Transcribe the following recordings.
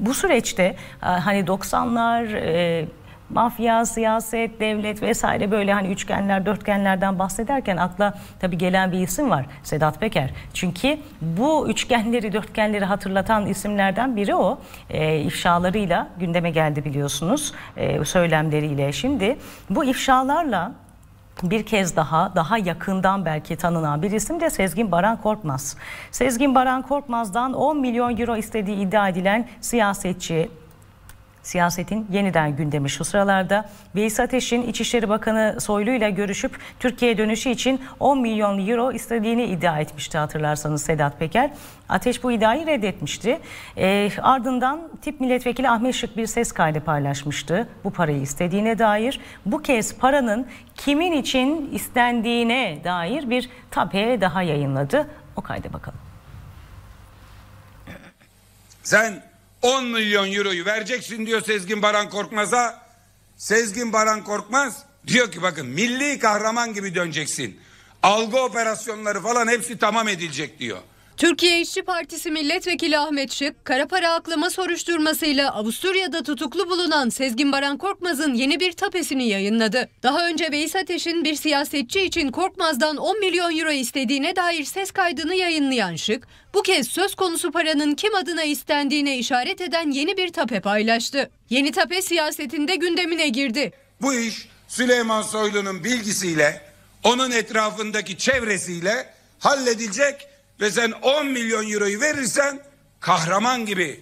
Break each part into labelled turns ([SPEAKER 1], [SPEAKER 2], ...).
[SPEAKER 1] Bu süreçte e, hani 90'lar e, mafya, siyaset, devlet vesaire böyle hani üçgenler, dörtgenlerden bahsederken akla tabii gelen bir isim var. Sedat Peker. Çünkü bu üçgenleri, dörtgenleri hatırlatan isimlerden biri o. E, ifşalarıyla gündeme geldi biliyorsunuz. E, söylemleriyle. Şimdi bu ifşalarla bir kez daha daha yakından belki tanınan bir isim de Sezgin Baran Korkmaz. Sezgin Baran Korkmaz'dan 10 milyon euro istediği iddia edilen siyasetçi Siyasetin yeniden gündemi şu sıralarda. Veys Ateş'in İçişleri Bakanı Soylu ile görüşüp Türkiye dönüşü için 10 milyon euro istediğini iddia etmişti hatırlarsanız Sedat Peker. Ateş bu iddiayı reddetmişti. E, ardından tip milletvekili Ahmet Şık bir ses kaydı paylaşmıştı bu parayı istediğine dair. Bu kez paranın kimin için istendiğine dair bir tabe daha yayınladı. O kayda bakalım.
[SPEAKER 2] Sen 10 milyon euroyu vereceksin diyor Sezgin Baran Korkmaz'a. Sezgin Baran Korkmaz diyor ki bakın milli kahraman gibi döneceksin. Algı operasyonları falan hepsi tamam edilecek diyor.
[SPEAKER 3] Türkiye İşçi Partisi Milletvekili Ahmet Şık, kara para aklama soruşturmasıyla Avusturya'da tutuklu bulunan Sezgin Baran Korkmaz'ın yeni bir tapesini yayınladı. Daha önce Veys Ateş'in bir siyasetçi için Korkmaz'dan 10 milyon euro istediğine dair ses kaydını yayınlayan Şık, bu kez söz konusu paranın kim adına istendiğine işaret eden yeni bir tape paylaştı. Yeni tape siyasetinde gündemine girdi. Bu iş
[SPEAKER 2] Süleyman Soylu'nun bilgisiyle, onun etrafındaki çevresiyle halledilecek ve sen 10 milyon euroyu verirsen kahraman gibi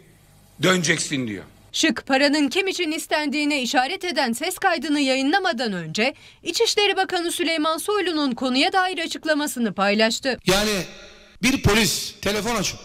[SPEAKER 2] döneceksin diyor.
[SPEAKER 3] Şık paranın kim için istendiğine işaret eden ses kaydını yayınlamadan önce İçişleri Bakanı Süleyman Soylu'nun konuya dair açıklamasını paylaştı.
[SPEAKER 2] Yani bir polis telefon açıp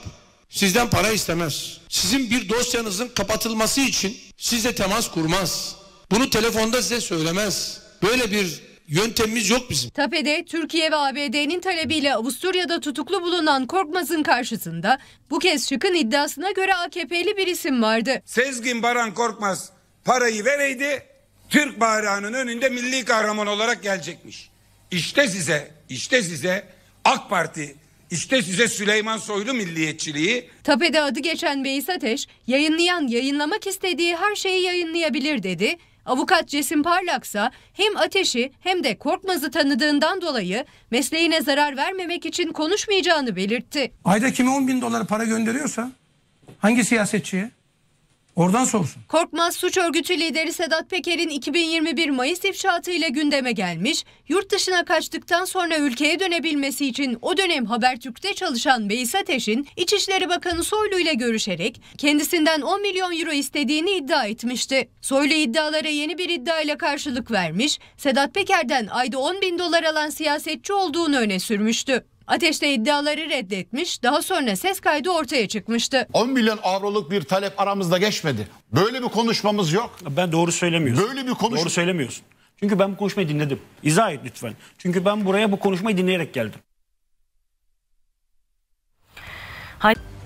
[SPEAKER 2] sizden para istemez. Sizin bir dosyanızın kapatılması için size temas kurmaz. Bunu telefonda size söylemez. Böyle bir yöntemimiz yok bizim.
[SPEAKER 3] Tapede Türkiye ve ABD'nin talebiyle Avusturya'da tutuklu bulunan Korkmaz'ın karşısında bu kez Şık'ın iddiasına göre AKP'li bir isim vardı.
[SPEAKER 2] Sezgin Baran Korkmaz parayı vereydi Türk bayrağının önünde milli kahraman olarak gelecekmiş. İşte size, işte size AK Parti işte size Süleyman Soylu milliyetçiliği.
[SPEAKER 3] Tapede adı geçen Beys Ateş, yayınlayan yayınlamak istediği her şeyi yayınlayabilir dedi Avukat Cesim Parlaksa hem Ateş'i hem de Korkmaz'ı tanıdığından dolayı mesleğine zarar vermemek için konuşmayacağını belirtti.
[SPEAKER 2] Ayda kime 10 bin dolar para gönderiyorsa hangi siyasetçiye? Oradan sorsun.
[SPEAKER 3] Korkmaz suç örgütü lideri Sedat Peker'in 2021 Mayıs ifşaatıyla gündeme gelmiş, yurt dışına kaçtıktan sonra ülkeye dönebilmesi için o dönem Habertürk'te çalışan Beys Ateş'in İçişleri Bakanı Soylu ile görüşerek kendisinden 10 milyon euro istediğini iddia etmişti. Soylu iddialara yeni bir iddia ile karşılık vermiş, Sedat Peker'den ayda 10 bin dolar alan siyasetçi olduğunu öne sürmüştü. Ateşte iddiaları reddetmiş, daha sonra ses kaydı ortaya çıkmıştı. 10 milyon avroluk bir talep
[SPEAKER 2] aramızda geçmedi. Böyle bir konuşmamız yok. Ben doğru söylemiyorum. Böyle bir konuş... Doğru söylemiyorsun. Çünkü ben bu konuşmayı dinledim. İzah et lütfen. Çünkü ben buraya bu konuşmayı dinleyerek geldim. Hayır.